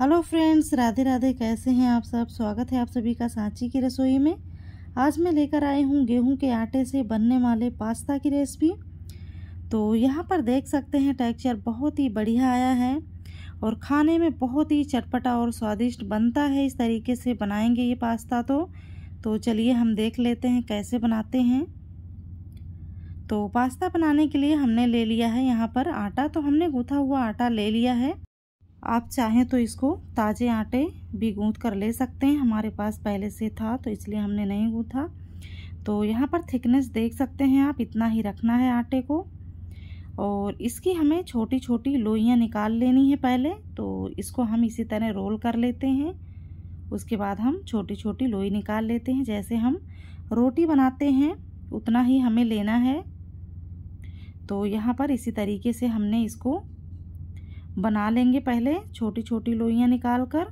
hello friends Radhe Radhe कैसे हैं आप सब स्वागत है आप सभी का सांची की रसोई में आज मैं लेकर आई हूँ गेहूं के आटे से बनने वाले पास्ता की रेसिपी तो यहाँ पर देख सकते हैं टेक्सचर बहुत ही बढ़िया आया है और खाने में बहुत ही चटपटा और स्वादिष्ट बनता है इस तरीके से बनाएंगे ये पास्ता तो तो चलिए हम देख लेते हैं कैसे बनाते हैं तो पास्ता बनाने के लिए हमने ले लिया है यहाँ पर आटा तो हमने गूथा हुआ आटा ले लिया है आप चाहें तो इसको ताज़े आटे भी गूँथ कर ले सकते हैं हमारे पास पहले से था तो इसलिए हमने नहीं गूँथा तो यहाँ पर थिकनेस देख सकते हैं आप इतना ही रखना है आटे को और इसकी हमें छोटी छोटी लोइयाँ निकाल लेनी है पहले तो इसको हम इसी तरह रोल कर लेते हैं उसके बाद हम छोटी छोटी लोई निकाल लेते हैं जैसे हम रोटी बनाते हैं उतना ही हमें लेना है तो यहाँ पर इसी तरीके से हमने इसको बना लेंगे पहले छोटी छोटी लोइयाँ निकाल कर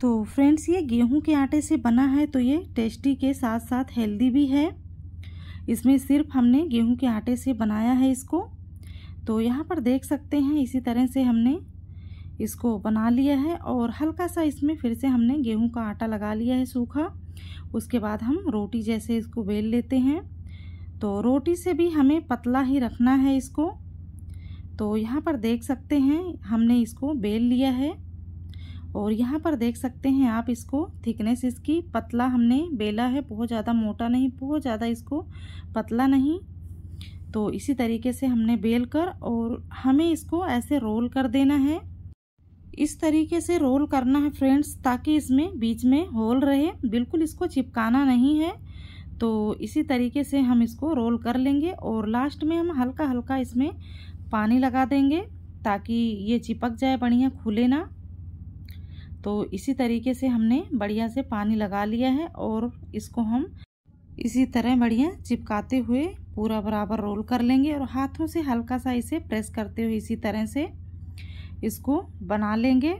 तो फ्रेंड्स ये गेहूं के आटे से बना है तो ये टेस्टी के साथ साथ हेल्दी भी है इसमें सिर्फ हमने गेहूं के आटे से बनाया है इसको तो यहाँ पर देख सकते हैं इसी तरह से हमने इसको बना लिया है और हल्का सा इसमें फिर से हमने गेहूं का आटा लगा लिया है सूखा उसके बाद हम रोटी जैसे इसको बेल लेते हैं तो रोटी से भी हमें पतला ही रखना है इसको तो यहाँ पर देख सकते हैं हमने इसको बेल लिया है और यहाँ पर देख सकते हैं आप इसको थिकनेस इसकी पतला हमने बेला है बहुत ज़्यादा मोटा नहीं बहुत ज़्यादा इसको पतला नहीं तो इसी तरीके से हमने बेल कर और हमें इसको ऐसे रोल कर देना है इस तरीके से रोल करना है फ्रेंड्स ताकि इसमें बीच में होल रहे बिल्कुल इसको चिपकाना नहीं है तो इसी तरीके से हम इसको रोल कर लेंगे और लास्ट में हम हल्का हल्का इसमें पानी लगा देंगे ताकि ये चिपक जाए बढ़िया खुले ना तो इसी तरीके से हमने बढ़िया से पानी लगा लिया है और इसको हम इसी तरह बढ़िया चिपकाते हुए पूरा बराबर रोल कर लेंगे और हाथों से हल्का सा इसे प्रेस करते हुए इसी तरह से इसको बना लेंगे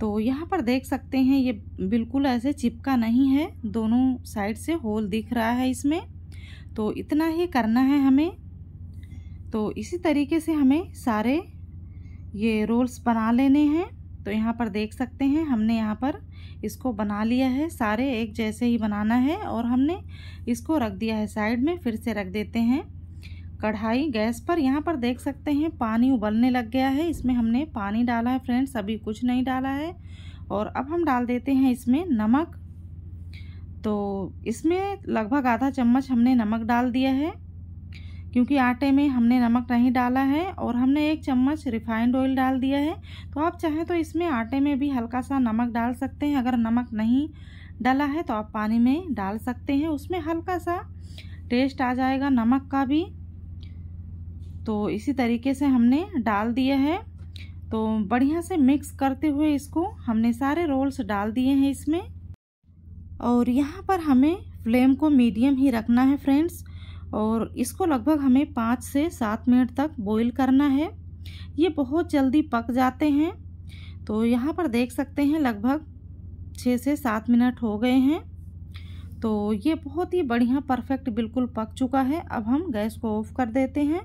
तो यहाँ पर देख सकते हैं ये बिल्कुल ऐसे चिपका नहीं है दोनों साइड से होल दिख रहा है इसमें तो इतना ही करना है हमें तो इसी तरीके से हमें सारे ये रोल्स बना लेने हैं तो यहाँ पर देख सकते हैं हमने यहाँ पर इसको बना लिया है सारे एक जैसे ही बनाना है और हमने इसको रख दिया है साइड में फिर से रख देते हैं कढ़ाई गैस पर यहाँ पर देख सकते हैं पानी उबलने लग गया है इसमें हमने पानी डाला है फ्रेंड्स अभी कुछ नहीं डाला है और अब हम डाल देते हैं इसमें नमक तो इसमें लगभग आधा चम्मच हमने नमक डाल दिया है क्योंकि आटे में हमने नमक नहीं डाला है और हमने एक चम्मच रिफाइंड ऑयल डाल दिया है तो आप चाहें तो इसमें आटे में भी हल्का सा नमक डाल सकते हैं अगर नमक नहीं डाला है तो आप पानी में डाल सकते हैं उसमें हल्का सा टेस्ट आ जाएगा नमक का भी तो इसी तरीके से हमने डाल दिया है तो बढ़िया से मिक्स करते हुए इसको हमने सारे रोल्स डाल दिए हैं इसमें और यहाँ पर हमें फ्लेम को मीडियम ही रखना है फ्रेंड्स और इसको लगभग हमें पाँच से सात मिनट तक बॉईल करना है ये बहुत जल्दी पक जाते हैं तो यहाँ पर देख सकते हैं लगभग छः से सात मिनट हो गए हैं तो ये बहुत ही बढ़िया परफेक्ट बिल्कुल पक चुका है अब हम गैस को ऑफ कर देते हैं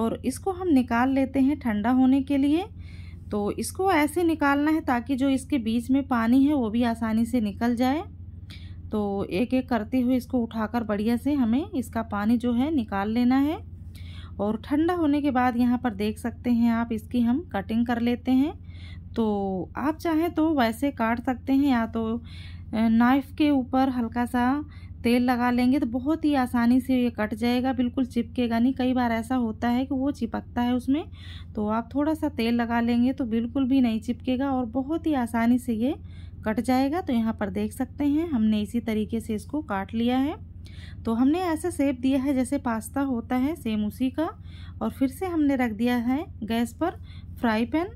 और इसको हम निकाल लेते हैं ठंडा होने के लिए तो इसको ऐसे निकालना है ताकि जो इसके बीच में पानी है वो भी आसानी से निकल जाए तो एक एक करते हुए इसको उठाकर बढ़िया से हमें इसका पानी जो है निकाल लेना है और ठंडा होने के बाद यहाँ पर देख सकते हैं आप इसकी हम कटिंग कर लेते हैं तो आप चाहें तो वैसे काट सकते हैं या तो नाइफ़ के ऊपर हल्का सा तेल लगा लेंगे तो बहुत ही आसानी से ये कट जाएगा बिल्कुल चिपकेगा नहीं कई बार ऐसा होता है कि वो चिपकता है उसमें तो आप थोड़ा सा तेल लगा लेंगे तो बिल्कुल भी नहीं चिपकेगा और बहुत ही आसानी से ये कट जाएगा तो यहाँ पर देख सकते हैं हमने इसी तरीके से इसको काट लिया है तो हमने ऐसे सेप दिया है जैसे पास्ता होता है सेम उसी का और फिर से हमने रख दिया है गैस पर फ्राई पैन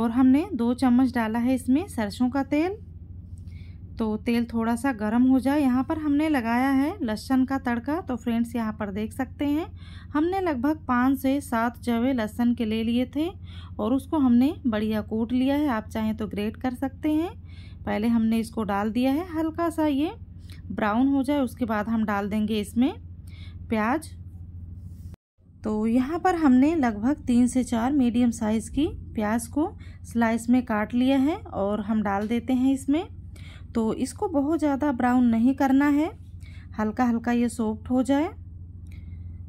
और हमने दो चम्मच डाला है इसमें सरसों का तेल तो तेल थोड़ा सा गर्म हो जाए यहाँ पर हमने लगाया है लहसन का तड़का तो फ्रेंड्स यहाँ पर देख सकते हैं हमने लगभग पाँच से सात जवे लहसन के ले लिए थे और उसको हमने बढ़िया कूट लिया है आप चाहें तो ग्रेट कर सकते हैं पहले हमने इसको डाल दिया है हल्का सा ये ब्राउन हो जाए उसके बाद हम डाल देंगे इसमें प्याज तो यहाँ पर हमने लगभग तीन से चार मीडियम साइज़ की प्याज को स्लाइस में काट लिया है और हम डाल देते हैं इसमें तो इसको बहुत ज़्यादा ब्राउन नहीं करना है हल्का हल्का ये सॉफ्ट हो जाए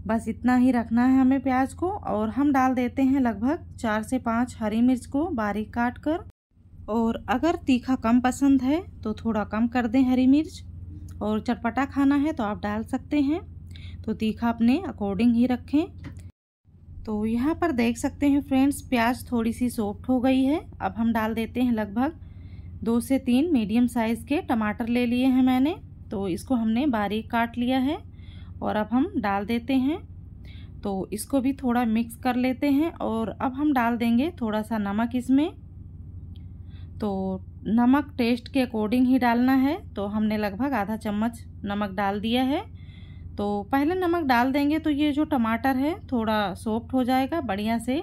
बस इतना ही रखना है हमें प्याज को और हम डाल देते हैं लगभग चार से पाँच हरी मिर्च को बारीक काट कर और अगर तीखा कम पसंद है तो थोड़ा कम कर दें हरी मिर्च और चटपटा खाना है तो आप डाल सकते हैं तो तीखा अपने अकॉर्डिंग ही रखें तो यहाँ पर देख सकते हैं फ्रेंड्स प्याज थोड़ी सी सॉफ्ट हो गई है अब हम डाल देते हैं लगभग दो से तीन मीडियम साइज़ के टमाटर ले लिए हैं मैंने तो इसको हमने बारीक काट लिया है और अब हम डाल देते हैं तो इसको भी थोड़ा मिक्स कर लेते हैं और अब हम डाल देंगे थोड़ा सा नमक इसमें तो नमक टेस्ट के अकॉर्डिंग ही डालना है तो हमने लगभग आधा चम्मच नमक डाल दिया है तो पहले नमक डाल देंगे तो ये जो टमाटर है थोड़ा सॉफ्ट हो जाएगा बढ़िया से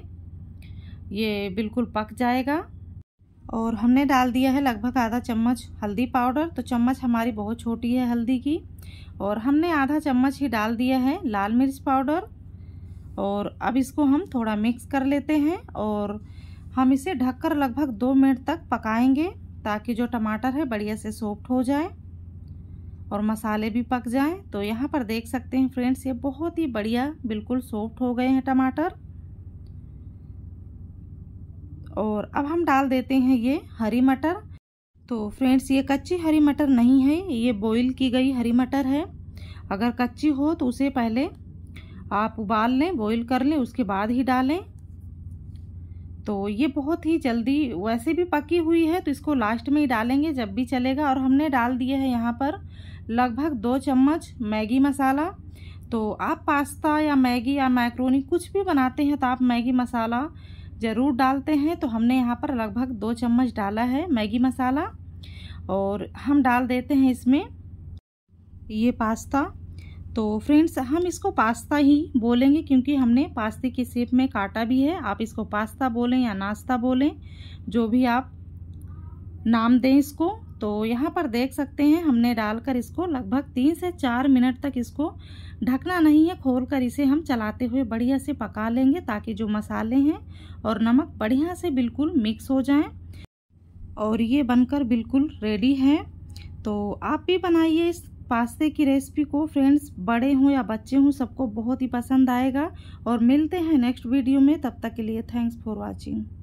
ये बिल्कुल पक जाएगा और हमने डाल दिया है लगभग आधा चम्मच हल्दी पाउडर तो चम्मच हमारी बहुत छोटी है हल्दी की और हमने आधा चम्मच ही डाल दिया है लाल मिर्च पाउडर और अब इसको हम थोड़ा मिक्स कर लेते हैं और हम इसे ढककर लगभग दो मिनट तक पकाएंगे ताकि जो टमाटर है बढ़िया से सॉफ्ट हो जाए और मसाले भी पक जाएं तो यहाँ पर देख सकते हैं फ्रेंड्स ये बहुत ही बढ़िया बिल्कुल सॉफ्ट हो गए हैं टमाटर और अब हम डाल देते हैं ये हरी मटर तो फ्रेंड्स ये कच्ची हरी मटर नहीं है ये बॉईल की गई हरी मटर है अगर कच्ची हो तो उसे पहले आप उबाल लें बॉईल कर लें उसके बाद ही डालें तो ये बहुत ही जल्दी वैसे भी पकी हुई है तो इसको लास्ट में ही डालेंगे जब भी चलेगा और हमने डाल दिया है यहाँ पर लगभग दो चम्मच मैगी मसाला तो आप पास्ता या मैगी या मैक्रोनी कुछ भी बनाते हैं तो आप मैगी मसाला ज़रूर डालते हैं तो हमने यहाँ पर लगभग दो चम्मच डाला है मैगी मसाला और हम डाल देते हैं इसमें ये पास्ता तो फ्रेंड्स हम इसको पास्ता ही बोलेंगे क्योंकि हमने पास्ते के सेप में काटा भी है आप इसको पास्ता बोलें या नाश्ता बोलें जो भी आप नाम दें इसको तो यहाँ पर देख सकते हैं हमने डालकर इसको लगभग तीन से चार मिनट तक इसको ढकना नहीं है खोल कर इसे हम चलाते हुए बढ़िया से पका लेंगे ताकि जो मसाले हैं और नमक बढ़िया से बिल्कुल मिक्स हो जाएं और ये बनकर बिल्कुल रेडी है तो आप भी बनाइए इस पास्ते की रेसिपी को फ्रेंड्स बड़े हों या बच्चे हों सबको बहुत ही पसंद आएगा और मिलते हैं नेक्स्ट वीडियो में तब तक के लिए थैंक्स फॉर वॉचिंग